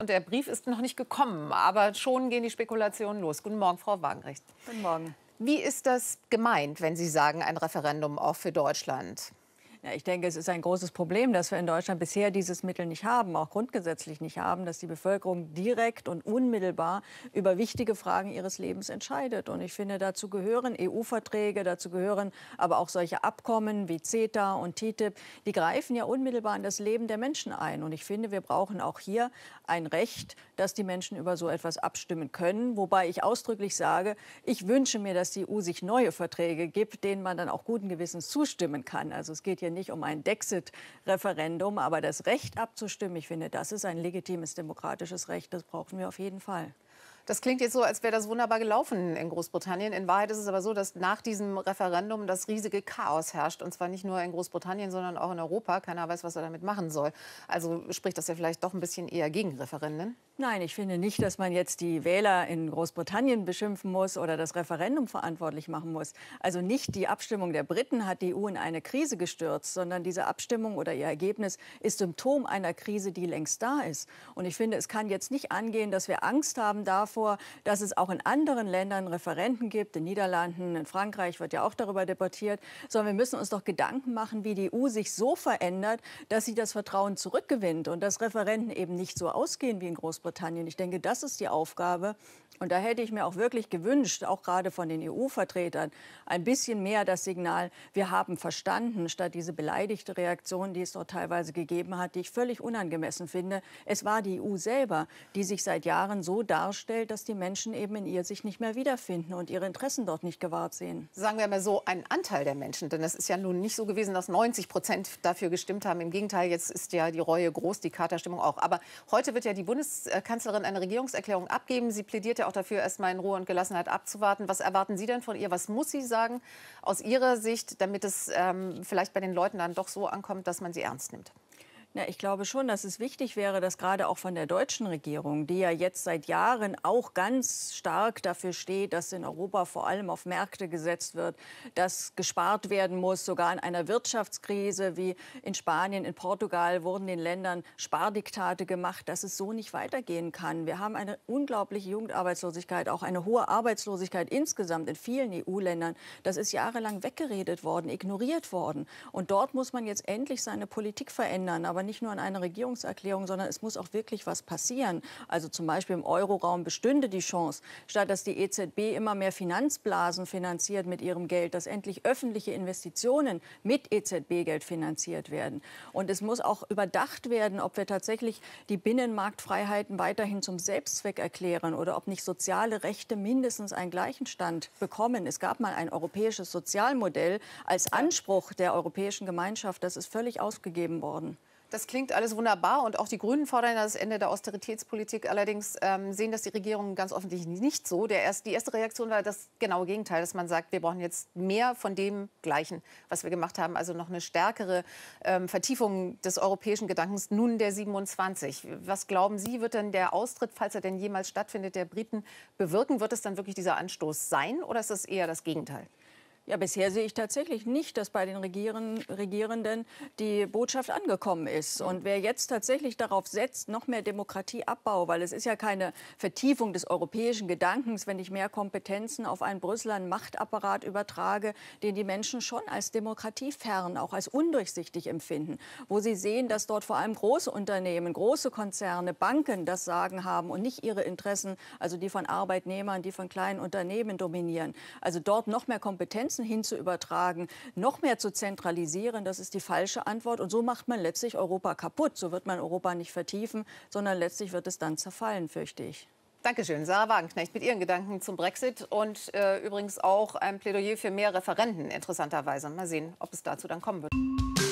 Und der Brief ist noch nicht gekommen, aber schon gehen die Spekulationen los. Guten Morgen, Frau Wagenrecht. Guten Morgen. Wie ist das gemeint, wenn Sie sagen, ein Referendum auch für Deutschland? Ja, ich denke, es ist ein großes Problem, dass wir in Deutschland bisher dieses Mittel nicht haben, auch grundgesetzlich nicht haben, dass die Bevölkerung direkt und unmittelbar über wichtige Fragen ihres Lebens entscheidet. Und ich finde, dazu gehören EU-Verträge, dazu gehören aber auch solche Abkommen wie CETA und TTIP. Die greifen ja unmittelbar in das Leben der Menschen ein. Und ich finde, wir brauchen auch hier ein Recht, dass die Menschen über so etwas abstimmen können. Wobei ich ausdrücklich sage, ich wünsche mir, dass die EU sich neue Verträge gibt, denen man dann auch guten Gewissens zustimmen kann. Also es geht hier hier nicht um ein Dexit-Referendum, aber das Recht abzustimmen, ich finde, das ist ein legitimes demokratisches Recht, das brauchen wir auf jeden Fall. Das klingt jetzt so, als wäre das wunderbar gelaufen in Großbritannien. In Wahrheit ist es aber so, dass nach diesem Referendum das riesige Chaos herrscht. Und zwar nicht nur in Großbritannien, sondern auch in Europa. Keiner weiß, was er damit machen soll. Also spricht das ja vielleicht doch ein bisschen eher gegen Referenden. Nein, ich finde nicht, dass man jetzt die Wähler in Großbritannien beschimpfen muss oder das Referendum verantwortlich machen muss. Also nicht die Abstimmung der Briten hat die EU in eine Krise gestürzt, sondern diese Abstimmung oder ihr Ergebnis ist Symptom einer Krise, die längst da ist. Und ich finde, es kann jetzt nicht angehen, dass wir Angst haben dafür, vor, dass es auch in anderen Ländern Referenten gibt, in den Niederlanden, in Frankreich wird ja auch darüber debattiert, sondern wir müssen uns doch Gedanken machen, wie die EU sich so verändert, dass sie das Vertrauen zurückgewinnt und dass Referenten eben nicht so ausgehen wie in Großbritannien. Ich denke, das ist die Aufgabe. Und da hätte ich mir auch wirklich gewünscht, auch gerade von den EU-Vertretern, ein bisschen mehr das Signal, wir haben verstanden, statt diese beleidigte Reaktion, die es dort teilweise gegeben hat, die ich völlig unangemessen finde. Es war die EU selber, die sich seit Jahren so darstellt, auffällt, dass die Menschen eben in ihr sich nicht mehr wiederfinden und ihre Interessen dort nicht gewahrt sehen. Sagen wir mal so, ein Anteil der Menschen, denn es ist ja nun nicht so gewesen, dass 90 Prozent dafür gestimmt haben. Im Gegenteil, jetzt ist ja die Reue groß, die Katerstimmung auch. Aber heute wird ja die Bundeskanzlerin eine Regierungserklärung abgeben. Sie plädiert ja auch dafür, erst mal in Ruhe und Gelassenheit abzuwarten. Was erwarten Sie denn von ihr? Was muss sie sagen aus Ihrer Sicht, damit es ähm, vielleicht bei den Leuten dann doch so ankommt, dass man sie ernst nimmt? Na, ich glaube schon, dass es wichtig wäre, dass gerade auch von der deutschen Regierung, die ja jetzt seit Jahren auch ganz stark dafür steht, dass in Europa vor allem auf Märkte gesetzt wird, dass gespart werden muss, sogar in einer Wirtschaftskrise wie in Spanien, in Portugal wurden den Ländern Spardiktate gemacht, dass es so nicht weitergehen kann. Wir haben eine unglaubliche Jugendarbeitslosigkeit, auch eine hohe Arbeitslosigkeit insgesamt in vielen EU-Ländern. Das ist jahrelang weggeredet worden, ignoriert worden. Und dort muss man jetzt endlich seine Politik verändern. Aber aber nicht nur an eine Regierungserklärung, sondern es muss auch wirklich was passieren. Also zum Beispiel im Euroraum bestünde die Chance, statt dass die EZB immer mehr Finanzblasen finanziert mit ihrem Geld, dass endlich öffentliche Investitionen mit EZB-Geld finanziert werden. Und es muss auch überdacht werden, ob wir tatsächlich die Binnenmarktfreiheiten weiterhin zum Selbstzweck erklären oder ob nicht soziale Rechte mindestens einen gleichen Stand bekommen. Es gab mal ein europäisches Sozialmodell als Anspruch der Europäischen Gemeinschaft. Das ist völlig ausgegeben worden. Das klingt alles wunderbar und auch die Grünen fordern das Ende der Austeritätspolitik. Allerdings ähm, sehen das die Regierungen ganz offensichtlich nicht so. Der erst, die erste Reaktion war das genaue Gegenteil, dass man sagt, wir brauchen jetzt mehr von dem Gleichen, was wir gemacht haben. Also noch eine stärkere ähm, Vertiefung des europäischen Gedankens, nun der 27. Was glauben Sie, wird denn der Austritt, falls er denn jemals stattfindet, der Briten bewirken? Wird es dann wirklich dieser Anstoß sein oder ist das eher das Gegenteil? Ja, bisher sehe ich tatsächlich nicht, dass bei den Regieren, Regierenden die Botschaft angekommen ist. Und wer jetzt tatsächlich darauf setzt, noch mehr Demokratieabbau, weil es ist ja keine Vertiefung des europäischen Gedankens, wenn ich mehr Kompetenzen auf einen Brüsseler Machtapparat übertrage, den die Menschen schon als demokratiefern, auch als undurchsichtig empfinden, wo sie sehen, dass dort vor allem große Unternehmen, große Konzerne, Banken das Sagen haben und nicht ihre Interessen, also die von Arbeitnehmern, die von kleinen Unternehmen dominieren. Also dort noch mehr Kompetenzen außen hin zu übertragen, noch mehr zu zentralisieren, das ist die falsche Antwort. Und so macht man letztlich Europa kaputt. So wird man Europa nicht vertiefen, sondern letztlich wird es dann zerfallen, fürchte ich. Dankeschön, Sarah Wagenknecht mit Ihren Gedanken zum Brexit und äh, übrigens auch ein Plädoyer für mehr Referenden, interessanterweise. Mal sehen, ob es dazu dann kommen wird.